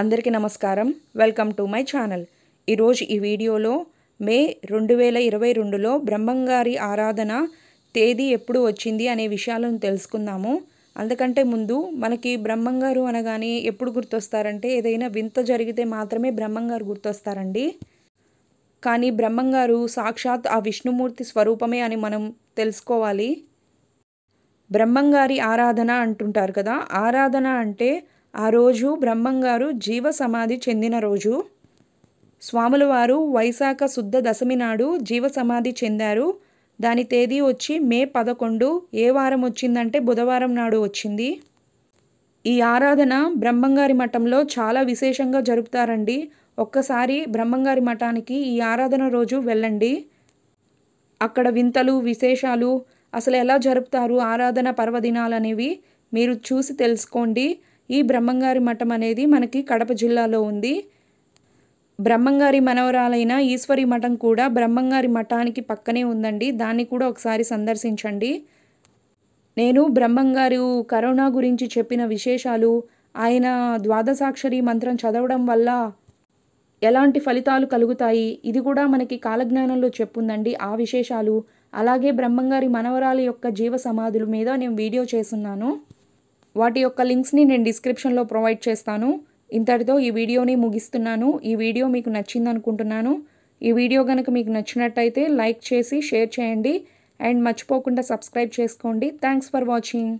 అందరికీ నమస్కారం welcome to my channel ఈరోజు ఈ వీడియోలో మే రెండు వేల ఇరవై రెండులో బ్రహ్మంగారి ఆరాధన తేదీ ఎప్పుడు వచ్చింది అనే విషయాలను తెలుసుకుందాము అందుకంటే ముందు మనకి బ్రహ్మంగారు అనగానే ఎప్పుడు గుర్తొస్తారంటే ఏదైనా వింత జరిగితే మాత్రమే బ్రహ్మంగారు గుర్తొస్తారండి కానీ బ్రహ్మంగారు సాక్షాత్ ఆ విష్ణుమూర్తి స్వరూపమే అని మనం తెలుసుకోవాలి బ్రహ్మంగారి ఆరాధన అంటుంటారు కదా ఆరాధన అంటే ఆ రోజు బ్రహ్మంగారు జీవ సమాధి చెందిన రోజు స్వాముల వారు వైశాఖ శుద్ధ దశమి నాడు జీవ సమాధి చెందారు దాని తేదీ వచ్చి మే పదకొండు ఏ వారం వచ్చిందంటే బుధవారం నాడు వచ్చింది ఈ ఆరాధన బ్రహ్మంగారి మఠంలో చాలా విశేషంగా జరుపుతారండి ఒక్కసారి బ్రహ్మంగారి మఠానికి ఈ ఆరాధన రోజు వెళ్ళండి అక్కడ వింతలు విశేషాలు అసలు ఎలా జరుపుతారు ఆరాధన పర్వదినాలు అనేవి మీరు చూసి తెలుసుకోండి ఈ బ్రహ్మంగారి మఠం అనేది మనకి కడప జిల్లాలో ఉంది బ్రహ్మంగారి మనవరాలైన ఈశ్వరి మఠం కూడా బ్రహ్మంగారి మఠానికి పక్కనే ఉందండి దాన్ని కూడా ఒకసారి సందర్శించండి నేను బ్రహ్మంగారు కరోనా గురించి చెప్పిన విశేషాలు ఆయన ద్వాదశాక్షరి మంత్రం చదవడం వల్ల ఎలాంటి ఫలితాలు కలుగుతాయి ఇది కూడా మనకి కాలజ్ఞానంలో చెప్పుందండి ఆ విశేషాలు అలాగే బ్రహ్మంగారి మనవరాలి యొక్క జీవ సమాధుల మీద నేను వీడియో చేస్తున్నాను వాటి యొక్క లింక్స్ని నేను డిస్క్రిప్షన్లో ప్రొవైడ్ చేస్తాను ఇంతటితో ఈ వీడియోని ముగిస్తున్నాను ఈ వీడియో మీకు నచ్చింది అనుకుంటున్నాను ఈ వీడియో కనుక మీకు నచ్చినట్టయితే లైక్ చేసి షేర్ చేయండి అండ్ మర్చిపోకుండా సబ్స్క్రైబ్ చేసుకోండి థ్యాంక్స్ ఫర్ వాచింగ్